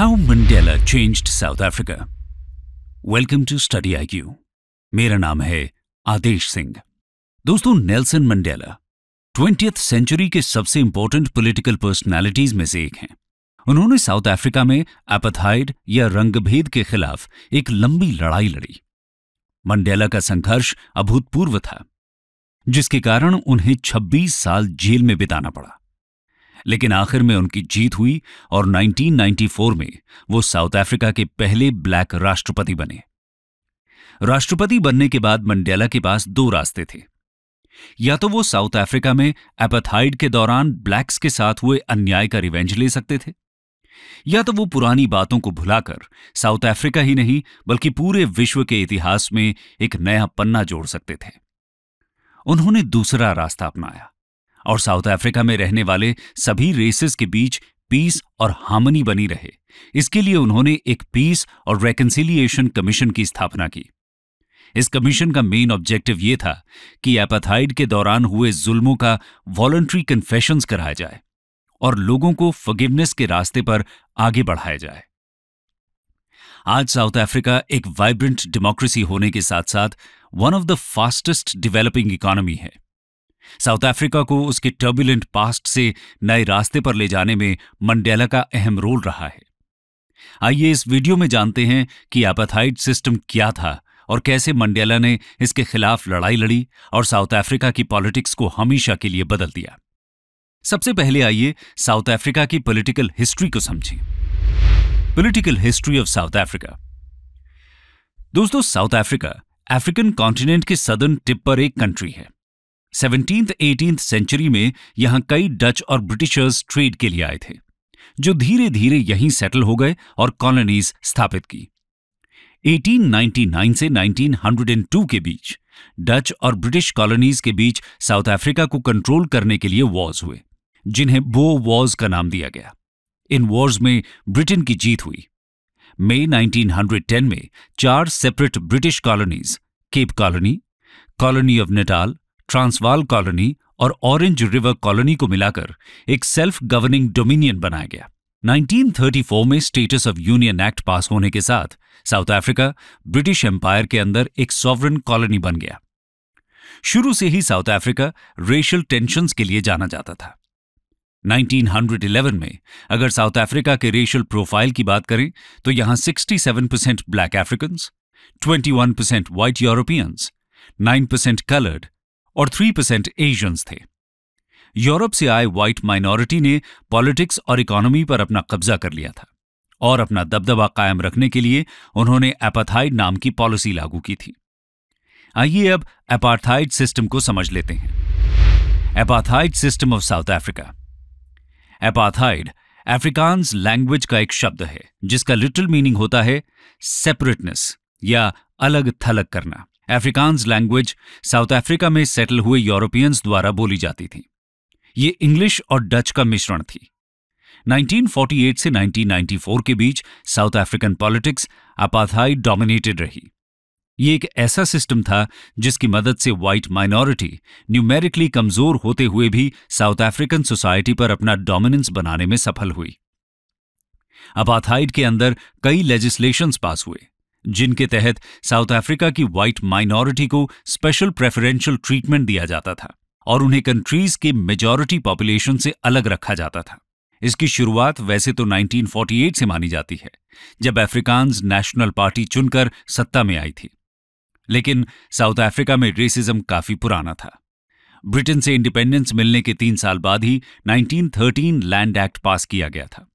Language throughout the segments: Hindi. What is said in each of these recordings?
How Mandela Changed South Africa welcome to study I मेरा नाम है आदेश सिंह दोस्तों नेल्सन मंडेला ट्वेंटियथ सेंचुरी के सबसे इंपॉर्टेंट पॉलिटिकल पर्सनालिटीज में से एक हैं उन्होंने साउथ अफ्रीका में एपथाइड या रंगभेद के खिलाफ एक लंबी लड़ाई लड़ी मंडेला का संघर्ष अभूतपूर्व था जिसके कारण उन्हें 26 साल जेल में बिताना पड़ा लेकिन आखिर में उनकी जीत हुई और 1994 में वो साउथ अफ्रीका के पहले ब्लैक राष्ट्रपति बने राष्ट्रपति बनने के बाद मंडेला के पास दो रास्ते थे या तो वो साउथ अफ्रीका में एपथाइड के दौरान ब्लैक्स के साथ हुए अन्याय का रिवेंज ले सकते थे या तो वो पुरानी बातों को भुलाकर साउथ अफ्रीका ही नहीं बल्कि पूरे विश्व के इतिहास में एक नया पन्ना जोड़ सकते थे उन्होंने दूसरा रास्ता अपनाया और साउथ अफ्रीका में रहने वाले सभी रेसेस के बीच पीस और हार्मनी बनी रहे इसके लिए उन्होंने एक पीस और रेकन्सिलिएशन कमीशन की स्थापना की इस कमीशन का मेन ऑब्जेक्टिव यह था कि एपाथाइड के दौरान हुए जुल्मों का वॉलंट्री कन्फेशंस कराया जाए और लोगों को फगिवनेस के रास्ते पर आगे बढ़ाया जाए आज साउथ अफ्रीका एक वाइब्रेंट डेमोक्रेसी होने के साथ साथ one of the fastest developing economy है साउथ अफ्रीका को उसके टर्बुलेंट पास्ट से नए रास्ते पर ले जाने में मंडेला का अहम रोल रहा है आइए इस वीडियो में जानते हैं कि एपाथाइड सिस्टम क्या था और कैसे मंडेला ने इसके खिलाफ लड़ाई लड़ी और साउथ अफ्रीका की पॉलिटिक्स को हमेशा के लिए बदल दिया सबसे पहले आइए साउथ अफ्रीका की पॉलिटिकल हिस्ट्री को समझें political history of South Africa दोस्तों साउथ अफ्रीका अफ्रीकन कॉन्टिनेंट के सदर्न टिप पर एक कंट्री है सेवनटींथ एटींथ सेंचुरी में यहां कई डच और ब्रिटिशर्स ट्रेड के लिए आए थे जो धीरे धीरे यहीं सेटल हो गए और कॉलोनीज स्थापित की 1899 से 1902 के बीच डच और ब्रिटिश कॉलोनीज के बीच साउथ अफ्रीका को कंट्रोल करने के लिए वॉर्स हुए जिन्हें बो वॉर्स का नाम दिया गया इन वॉर्स में ब्रिटेन की जीत हुई मई 1910 में चार separate British colonies Cape Colony Colony of Natal Transvaal Colony और ऑरेंज रिवर कॉलोनी को मिलाकर एक सेल्फ गवर्निंग डोमिनियन बनाया गया 1934 में Status of Union Act pass होने के साथ साउथ अफ्रीका ब्रिटिश एम्पायर के अंदर एक सॉवरन कॉलोनी बन गया शुरू से ही साउथ अफ्रीका रेशियल टेंशंस के लिए जाना जाता था 1911 में अगर साउथ अफ्रीका के रेशियल प्रोफाइल की बात करें तो यहां 67 percent black Africans 21 percent white Europeans 9 percent coloured और परसेंट एशियंस थे यूरोप से आए व्हाइट माइनॉरिटी ने पॉलिटिक्स और इकोनॉमी पर अपना कब्जा कर लिया था और अपना दबदबा कायम रखने के लिए उन्होंने एपाथाइड नाम की पॉलिसी लागू की थी आइए अब एपार्थाइड सिस्टम को समझ लेते हैं apartheid system of South Africa apartheid Afrikaans language का एक शब्द है जिसका लिटिल मीनिंग होता है सेपरेटनेस या अलग थलग करना अफ्रीकांस लैंग्वेज साउथ अफ्रीका में सेटल हुए यूरोपियंस द्वारा बोली जाती थी ये इंग्लिश और डच का मिश्रण थी 1948 से 1994 के बीच South African politics apartheid dominated रही ये एक ऐसा सिस्टम था जिसकी मदद से व्हाइट माइनॉरिटी न्यूमेरिकली कमजोर होते हुए भी साउथ अफ्रीकन सोसाइटी पर अपना डोमिनेंस बनाने में सफल हुई अपाथाइड के अंदर कई लेजिस्लेशंस पास हुए जिनके तहत साउथ अफ्रीका की व्हाइट माइनॉरिटी को स्पेशल प्रेफरेंशियल ट्रीटमेंट दिया जाता था और उन्हें कंट्रीज के मेजॉरिटी पॉपुलेशन से अलग रखा जाता था इसकी शुरुआत वैसे तो 1948 से मानी जाती है जब अफ्रीकांस नेशनल पार्टी चुनकर सत्ता में आई थी लेकिन साउथ अफ्रीका में रेसिज्म काफी पुराना था ब्रिटेन से इंडिपेंडेंस मिलने के तीन साल बाद ही 1913 लैंड एक्ट पास किया गया था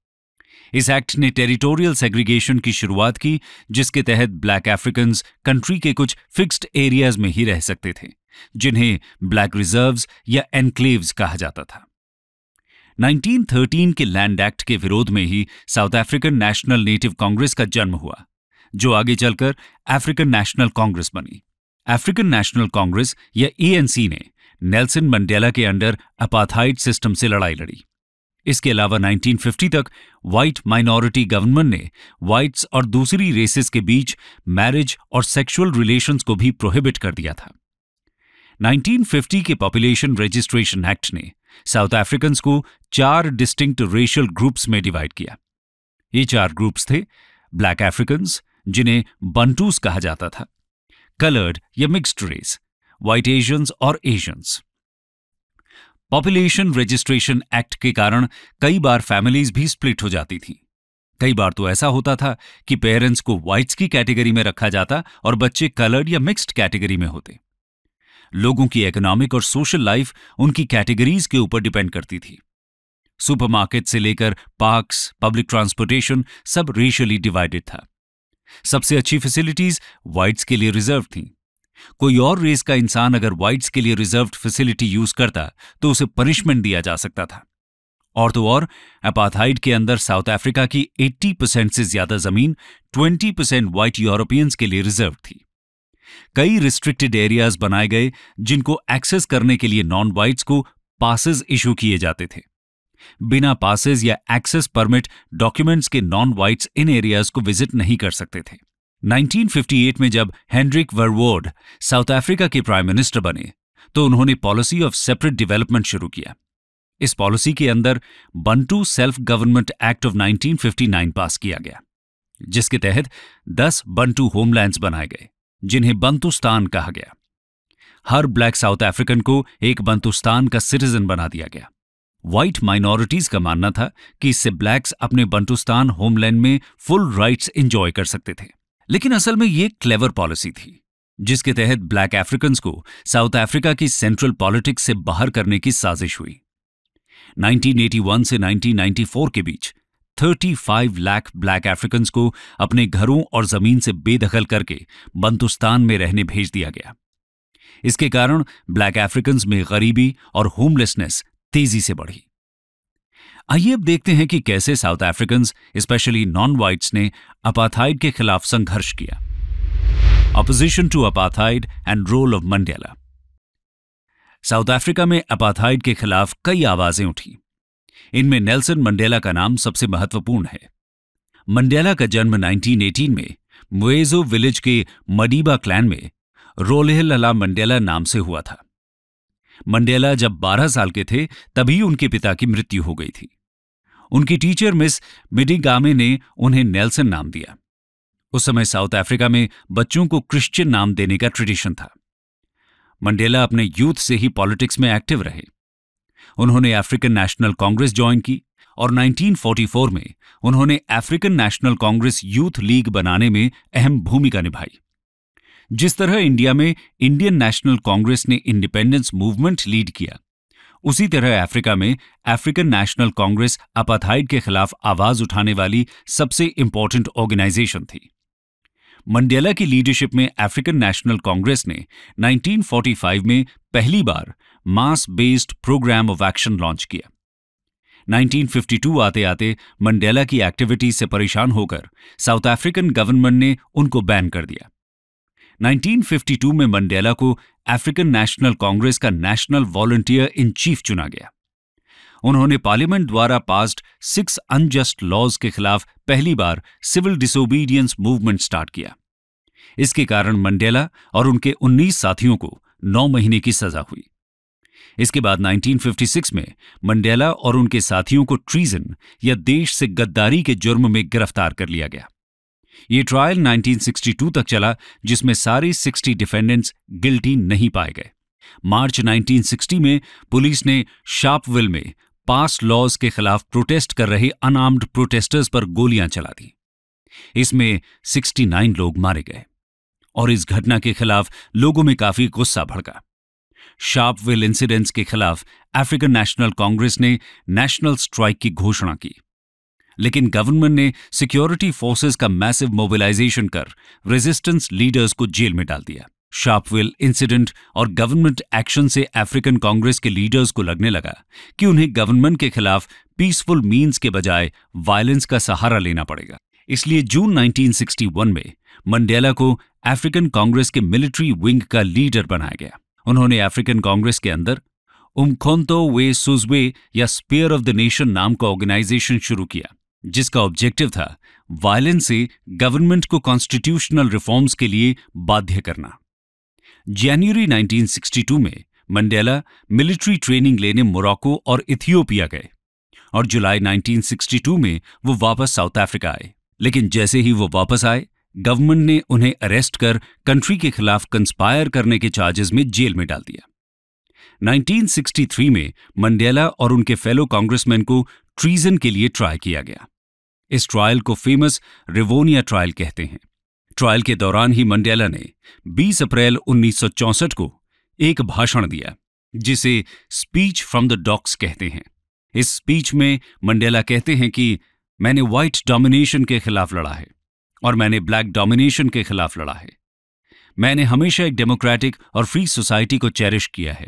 इस एक्ट ने टेरिटोरियल सेग्रीगेशन की शुरुआत की जिसके तहत ब्लैक अफ्रीकन कंट्री के कुछ फिक्स्ड एरियाज में ही रह सकते थे जिन्हें ब्लैक रिजर्व्स या एनक्लेव्स कहा जाता था 1913 के लैंड एक्ट के विरोध में ही South African National Native Congress का जन्म हुआ जो आगे चलकर अफ्रीकन नेशनल कांग्रेस बनी अफ्रीकन नेशनल कांग्रेस या एएनसी ने नेल्सन मंडेला के अंडर अपाथाइड सिस्टम से लड़ाई लड़ी इसके अलावा 1950 तक व्हाइट माइनॉरिटी गवर्नमेंट ने व्हाइट्स और दूसरी रेसेस के बीच मैरिज और सेक्सुअल रिलेशंस को भी प्रोहिबिट कर दिया था 1950 के पॉपुलेशन रजिस्ट्रेशन एक्ट ने साउथ अफ्रीकन्स को चार डिस्टिंक्ट रेशियल ग्रुप्स में डिवाइड किया ये चार ग्रुप्स थे ब्लैक अफ्रीकन्स जिन्हें बंटूस कहा जाता था कलर्ड या मिक्स्ड रेस व्हाइट एशियंस और एशियंस पॉपुलेशन रजिस्ट्रेशन एक्ट के कारण कई बार फैमिलीज भी स्प्लिट हो जाती थीं कई बार तो ऐसा होता था कि पेरेंट्स को व्हाइट्स की कैटेगरी में रखा जाता और बच्चे कलर्ड या मिक्स्ड कैटेगरी में होते लोगों की इकोनॉमिक और सोशल लाइफ उनकी कैटेगरीज के ऊपर डिपेंड करती थी सुपरमार्केट से लेकर पार्क्स पब्लिक ट्रांसपोर्टेशन सब रेशियली डिवाइडेड था सबसे अच्छी फैसिलिटीज व्हाइट्स के लिए रिजर्व थीं कोई और रेस का इंसान अगर व्हाइट्स के लिए रिजर्व फैसिलिटी यूज करता तो उसे पनिशमेंट दिया जा सकता था और तो और अपाथाइड के अंदर साउथ अफ्रीका की 80 परसेंट से ज्यादा जमीन 20 परसेंट व्हाइट यूरोपियंस के लिए रिजर्व थी कई रिस्ट्रिक्टेड एरियाज बनाए गए जिनको एक्सेस करने के लिए नॉन व्हाइट्स को पासेज इशू किए जाते थे बिना पासेज या एक्सेस परमिट डॉक्यूमेंट्स के नॉन व्हाइट्स इन एरियाज को विजिट नहीं कर सकते थे 1958 में जब हेनरिक वर्वोर्ड साउथ अफ्रीका के प्राइम मिनिस्टर बने तो उन्होंने पॉलिसी ऑफ सेपरेट डेवलपमेंट शुरू किया इस पॉलिसी के अंदर Bantu Self Government Act of 1959 pass किया गया जिसके तहत 10 बंटू होमलैंड्स बनाए गए जिन्हें बंतुस्तान कहा गया हर ब्लैक साउथ अफ्रीकन को एक बंतुस्तान का सिटीजन बना दिया गया व्हाइट माइनॉरिटीज का मानना था कि इससे ब्लैक्स अपने बंटुस्तान होमलैंड में फुल राइट्स एंजॉय कर सकते थे लेकिन असल में ये क्लेवर पॉलिसी थी जिसके तहत ब्लैक अफ्रीकन्स को साउथ अफ्रीका की सेंट्रल पॉलिटिक्स से बाहर करने की साजिश हुई 1981 से 1994 के बीच 35 लाख ब्लैक अफ्रीकन्स को अपने घरों और जमीन से बेदखल करके बंतुस्तान में रहने भेज दिया गया इसके कारण ब्लैक अफ्रीकन्स में गरीबी और होमलेसनेस तेजी से बढ़ी आइए अब देखते हैं कि कैसे South Africans specially non whites ने अपाथाइड के खिलाफ संघर्ष किया opposition to apartheid and role of Mandela South Africa में अपाथाइड के खिलाफ कई आवाजें उठी इनमें नेल्सन मंडेला का नाम सबसे महत्वपूर्ण है मंडेला का जन्म 1918 में मुएजो विलेज के मडीबा क्लैन में रोलेहलला मंडेला नाम से हुआ था मंडेला जब 12 साल के थे तभी उनके पिता की मृत्यु हो गई थी उनकी टीचर मिस मिडिगामे ने उन्हें नेल्सन नाम दिया उस समय साउथ अफ्रीका में बच्चों को क्रिश्चियन नाम देने का ट्रेडिशन था मंडेला अपने यूथ से ही पॉलिटिक्स में एक्टिव रहे उन्होंने अफ्रीकन नेशनल कांग्रेस ज्वाइन की और 1944 में उन्होंने African National Congress Youth League बनाने में अहम भूमिका निभाई जिस तरह इंडिया में इंडियन नेशनल कांग्रेस ने इंडिपेंडेंस मूवमेंट लीड किया उसी तरह अफ्रीका में अफ्रीकन नेशनल कांग्रेस अपाथाइड के खिलाफ आवाज उठाने वाली सबसे इंपॉर्टेंट ऑर्गेनाइजेशन थी मंडेला की लीडरशिप में अफ्रीकन नेशनल कांग्रेस ने 1945 में पहली बार mass based programme of action launch किया 1952 आते आते मंडेला की एक्टिविटीज से परेशान होकर साउथ अफ्रीकन गवर्नमेंट ने उनको बैन कर दिया 1952 में मंडेला को अफ्रीकन नेशनल कांग्रेस का नेशनल वॉलंटियर इन चीफ चुना गया उन्होंने पार्लियामेंट द्वारा पास्ड सिक्स अनजस्ट लॉज के खिलाफ पहली बार सिविल डिसोबीडियंस मूवमेंट स्टार्ट किया इसके कारण मंडेला और उनके 19 साथियों को नौ महीने की सजा हुई इसके बाद 1956 में मंडेला और उनके साथियों को ट्रीजन या देश से गद्दारी के जुर्म में गिरफ्तार कर लिया गया ये ट्रायल 1962 तक चला जिसमें सारी 60 डिफेंडेंट्स गिल्टी नहीं पाए गए मार्च 1960 में पुलिस ने शार्पविल में पास लॉज के खिलाफ प्रोटेस्ट कर रहे अनआर्म्ड प्रोटेस्टर्स पर गोलियां चला दी इसमें 69 लोग मारे गए और इस घटना के खिलाफ लोगों में काफी गुस्सा भड़का शार्पविल इंसिडेंट्स के खिलाफ अफ्रीकन नेशनल कांग्रेस ने नेशनल स्ट्राइक की घोषणा की लेकिन गवर्नमेंट ने सिक्योरिटी फोर्सेस का मैसिव मोबिलाइजेशन कर रेजिस्टेंस लीडर्स को जेल में डाल दिया शार्पविल इंसिडेंट और गवर्नमेंट एक्शन से अफ्रीकन कांग्रेस के लीडर्स को लगने लगा कि उन्हें गवर्नमेंट के खिलाफ पीसफुल मीन्स के बजाय वायलेंस का सहारा लेना पड़ेगा इसलिए जून 1961 में मंडेला को अफ्रीकन कांग्रेस के मिलिट्री विंग का लीडर बनाया गया उन्होंने अफ्रीकन कांग्रेस के अंदर उमखोन्तो वे सुजवे या स्पेयर ऑफ द नेशन नाम का ऑर्गेनाइजेशन शुरू किया जिसका ऑब्जेक्टिव था वायलेंस से गवर्नमेंट को कॉन्स्टिट्यूशनल रिफॉर्म्स के लिए बाध्य करना जनवरी 1962 में मंडेला मिलिट्री ट्रेनिंग लेने मोरक्को और इथियोपिया गए और जुलाई 1962 में वो वापस साउथ अफ्रीका आए लेकिन जैसे ही वो वापस आए गवर्नमेंट ने उन्हें अरेस्ट कर कंट्री के खिलाफ कंस्पायर करने के चार्जेस में जेल में डाल दिया 1963 में मंडेला और उनके फेलो कांग्रेसमैन को ट्रीजन के लिए ट्राई किया गया इस ट्रायल को फेमस रिवोनिया ट्रायल कहते हैं ट्रायल के दौरान ही मंडेला ने 20 अप्रैल 1964 को एक भाषण दिया जिसे स्पीच फ्रॉम द डॉक्स कहते हैं इस स्पीच में मंडेला कहते हैं कि मैंने व्हाइट डोमिनेशन के खिलाफ लड़ा है और मैंने ब्लैक डोमिनेशन के खिलाफ लड़ा है मैंने हमेशा एक डेमोक्रेटिक और फ्री सोसाइटी को चेरिश किया है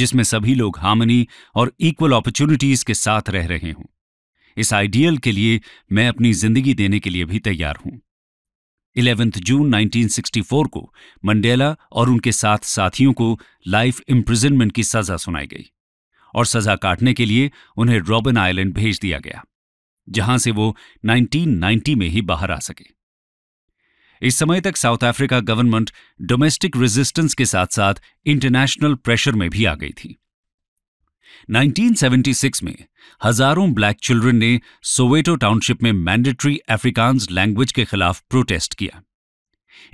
जिसमें सभी लोग हार्मनी और इक्वल अपॉर्चुनिटीज के साथ रह रहे हों इस आइडियल के लिए मैं अपनी जिंदगी देने के लिए भी तैयार हूं इलेवेंथ जून 1964 को मंडेला और उनके साथ साथियों को लाइफ इम्प्रिजनमेंट की सजा सुनाई गई और सजा काटने के लिए उन्हें रॉबिन आइलैंड भेज दिया गया जहां से वो 1990 में ही बाहर आ सके इस समय तक South Africa government domestic resistance के साथ साथ इंटरनेशनल प्रेशर में भी आ गई थी 1976 में हजारों ब्लैक चिल्ड्रन ने सोवेटो टाउनशिप में मैंडेटरी अफ्रीकांस लैंग्वेज के खिलाफ प्रोटेस्ट किया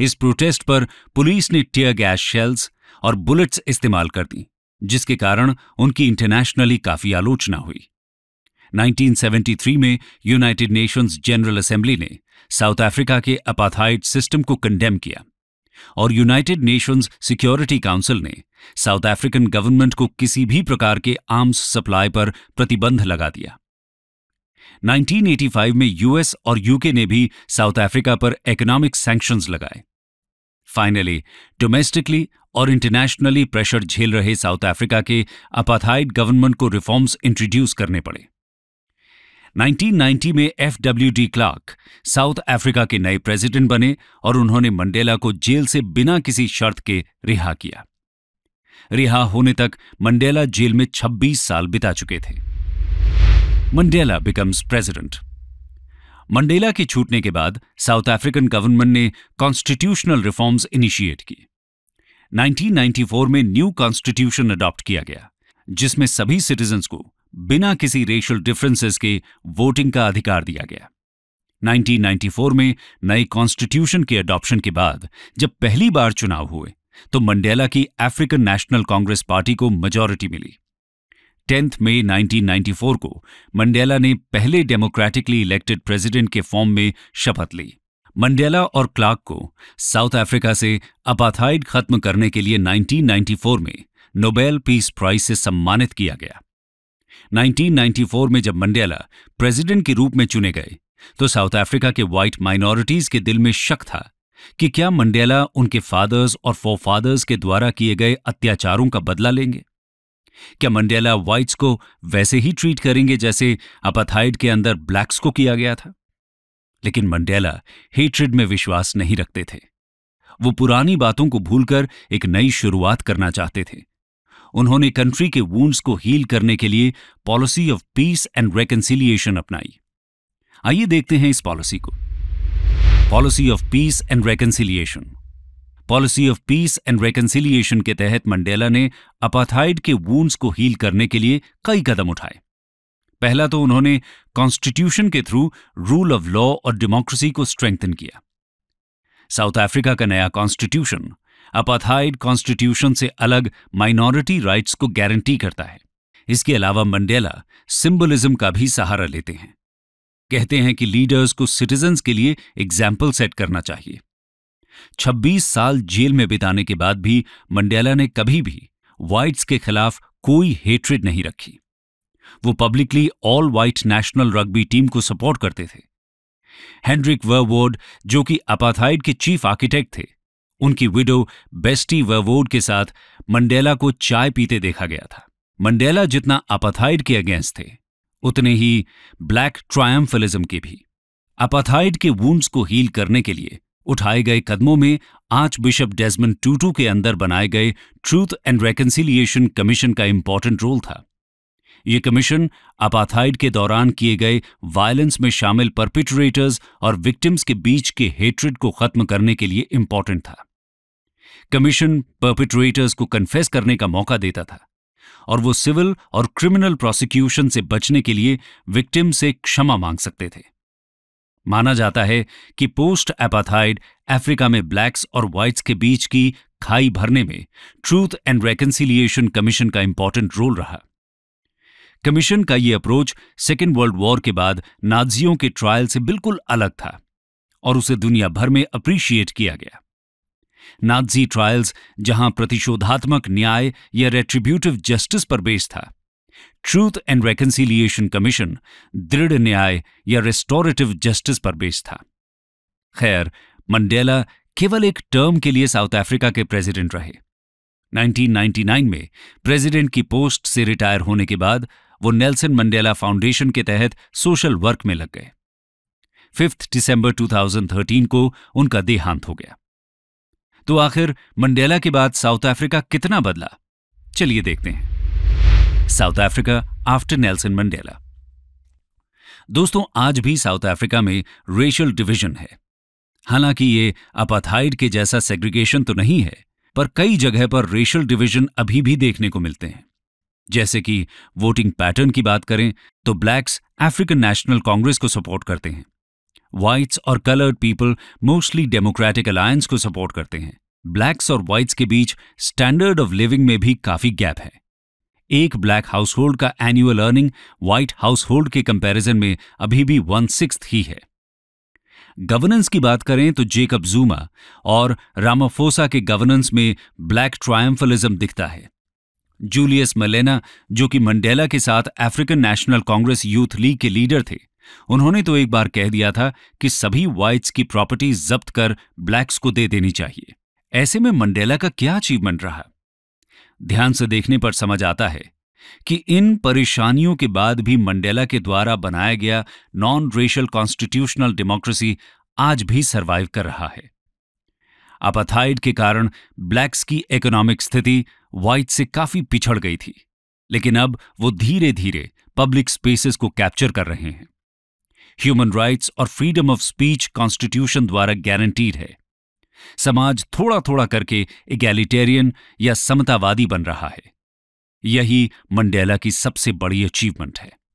इस प्रोटेस्ट पर पुलिस ने टियर गैस शेल्स और बुलेट्स इस्तेमाल कर दी जिसके कारण उनकी इंटरनेशनली काफी आलोचना हुई 1973 में यूनाइटेड नेशंस जनरल असेंबली ने साउथ अफ्रीका के अपाथाइड सिस्टम को कंडेम किया और यूनाइटेड नेशंस सिक्योरिटी काउंसिल ने साउथ अफ्रीकन गवर्नमेंट को किसी भी प्रकार के आर्म्स सप्लाई पर प्रतिबंध लगा दिया 1985 में यूएस और यूके ने भी साउथ अफ्रीका पर इकोनॉमिक सैंक्शन लगाए फाइनली डोमेस्टिकली और इंटरनेशनली प्रेशर झेल रहे साउथ अफ्रीका के अपाथाइड गवर्नमेंट को रिफॉर्म्स इंट्रोड्यूस करने पड़े 1990 में F W de Klerk South Africa के नए प्रेसिडेंट बने और उन्होंने मंडेला को जेल से बिना किसी शर्त के रिहा किया रिहा होने तक मंडेला जेल में 26 साल बिता चुके थे मंडेला बिकम्स प्रेसिडेंट मंडेला के छूटने के बाद साउथ अफ्रीकन गवर्नमेंट ने कॉन्स्टिट्यूशनल रिफॉर्म्स इनिशिएट किए 1994 में न्यू कॉन्स्टिट्यूशन अडॉप्ट किया गया जिसमें सभी सिटीजन्स को बिना किसी रेशियल डिफरेंसेस के वोटिंग का अधिकार दिया गया 1994 में नए कॉन्स्टिट्यूशन के अडॉप्शन के बाद जब पहली बार चुनाव हुए तो मंडेला की अफ्रीकन नेशनल कांग्रेस पार्टी को मेजॉरिटी मिली टेंथ मई 1994 को मंडेला ने पहले डेमोक्रेटिकली इलेक्टेड प्रेसिडेंट के फॉर्म में शपथ ली मंडेला और क्लार्क को साउथ अफ्रीका से अपाथाइड खत्म करने के लिए 1994 में नोबेल पीस प्राइज से सम्मानित किया गया 1994 में जब मंडेला प्रेसिडेंट के रूप में चुने गए तो साउथ अफ्रीका के व्हाइट माइनॉरिटीज के दिल में शक था कि क्या मंडेला उनके फादर्स और फादर्स के द्वारा किए गए अत्याचारों का बदला लेंगे क्या मंडेला व्हाइट्स को वैसे ही ट्रीट करेंगे जैसे अपथाइड के अंदर ब्लैक्स को किया गया था लेकिन मंडेला हेट्रिड में विश्वास नहीं रखते थे वो पुरानी बातों को भूलकर एक नई शुरुआत करना चाहते थे उन्होंने कंट्री के वूंड्स को हील करने के लिए policy of peace and reconciliation अपनाई आइए देखते हैं इस पॉलिसी को policy of peace and reconciliation policy of peace and reconciliation के तहत मंडेला ने अपाथाइड के वूंड्स को हील करने के लिए कई कदम उठाए पहला तो उन्होंने कॉन्स्टिट्यूशन के थ्रू रूल ऑफ लॉ और डेमोक्रेसी को स्ट्रेंथन किया साउथ अफ्रीका का नया कॉन्स्टिट्यूशन अपाथाइड कॉन्स्टिट्यूशन से अलग माइनॉरिटी राइट्स को गारंटी करता है इसके अलावा मंडेला सिंबलिज्म का भी सहारा लेते हैं कहते हैं कि लीडर्स को सिटीजन्स के लिए एग्जाम्पल सेट करना चाहिए 26 साल जेल में बिताने के बाद भी मंडेला ने कभी भी वाइट्स के खिलाफ कोई हेट्रिड नहीं रखी वो publicly all white national rugby team को सपोर्ट करते थे हेनरिक वर्वोर्ड जो कि अपाथाइड के चीफ आर्किटेक्ट थे उनकी विडो बेस्टी वर्वोड के साथ मंडेला को चाय पीते देखा गया था मंडेला जितना अपाथाइड के अगेंस्ट थे उतने ही ब्लैक ट्रायम्फलिज्म के भी अपाथाइड के वूंड्स को हील करने के लिए उठाए गए कदमों में आर्च बिशप डेजमन टूटू के अंदर बनाए गए ट्रूथ एंड रेकन्सिलिएशन कमीशन का इंपॉर्टेंट रोल था ये कमीशन अपाथाइड के दौरान किए गए वायलेंस में शामिल परपिटरेटर्स और विक्टिम्स के बीच के हेट्रिड को खत्म करने के लिए इंपॉर्टेंट था कमीशन पर्पिट्रेटर्स को कन्फेस करने का मौका देता था और वो सिविल और क्रिमिनल प्रोसिक्यूशन से बचने के लिए विक्टिम से क्षमा मांग सकते थे माना जाता है कि पोस्ट एपाथाइड अफ्रीका में ब्लैक्स और व्हाइट्स के बीच की खाई भरने में ट्रूथ एंड रेकन्सिलिएशन कमीशन का इंपॉर्टेंट रोल रहा कमीशन का ये अप्रोच सेकेंड वर्ल्ड वॉर के बाद नाजियों के ट्रायल से बिल्कुल अलग था और उसे दुनिया भर में अप्रिशिएट किया गया नाजी ट्रायल्स जहां प्रतिशोधात्मक न्याय या रेट्रीब्यूटिव जस्टिस पर बेस था ट्रूथ एंड रेकन्सिलिएशन कमीशन दृढ़ न्याय या रेस्टोरेटिव जस्टिस पर बेस था खैर मंडेला केवल एक टर्म के लिए साउथ अफ्रीका के प्रेसिडेंट रहे 1999 में प्रेसिडेंट की पोस्ट से रिटायर होने के बाद वो नेल्सन मंडेला फाउंडेशन के तहत सोशल वर्क में लग गए फिफ्थ दिसंबर 2013 को उनका देहांत हो गया तो आखिर मंडेला के बाद साउथ अफ्रीका कितना बदला चलिए देखते हैं South Africa after Nelson Mandela दोस्तों आज भी साउथ अफ्रीका में रेशियल डिवीजन है हालांकि ये अपाथाइड के जैसा सेग्रीगेशन तो नहीं है पर कई जगह पर रेशियल डिवीजन अभी भी देखने को मिलते हैं जैसे कि वोटिंग पैटर्न की बात करें तो ब्लैक्स अफ्रीकन नेशनल कांग्रेस को सपोर्ट करते हैं व्हाइट्स और coloured people mostly Democratic Alliance को सपोर्ट करते हैं ब्लैक्स और व्हाइट्स के बीच स्टैंडर्ड ऑफ लिविंग में भी काफी गैप है एक ब्लैक हाउसहोल्ड का एनुअल अर्निंग व्हाइट हाउसहोल्ड के कंपैरिजन में अभी भी वन सिक्स ही है गवर्नेंस की बात करें तो जेकब जूमा और रामाफोसा के गवर्नेंस में ब्लैक ट्रायम्फलिज्म दिखता है जूलियस मलेना जो कि मंडेला के साथ African National Congress Youth League के लीडर थे उन्होंने तो एक बार कह दिया था कि सभी वाइट्स की प्रॉपर्टी जब्त कर ब्लैक्स को दे देनी चाहिए ऐसे में मंडेला का क्या अचीवमेंट रहा ध्यान से देखने पर समझ आता है कि इन परेशानियों के बाद भी मंडेला के द्वारा बनाया गया नॉन रेशल कॉन्स्टिट्यूशनल डेमोक्रेसी आज भी सर्वाइव कर रहा है अपथाइड के कारण ब्लैक्स की इकोनॉमिक स्थिति व्हाइट से काफी पिछड़ गई थी लेकिन अब वो धीरे धीरे पब्लिक स्पेसेस को कैप्चर कर रहे हैं ह्यूमन राइट्स और फ्रीडम ऑफ स्पीच कॉन्स्टिट्यूशन द्वारा गारंटीड है समाज थोड़ा थोड़ा करके इगैलिटेरियन या समतावादी बन रहा है यही मंडेला की सबसे बड़ी अचीवमेंट है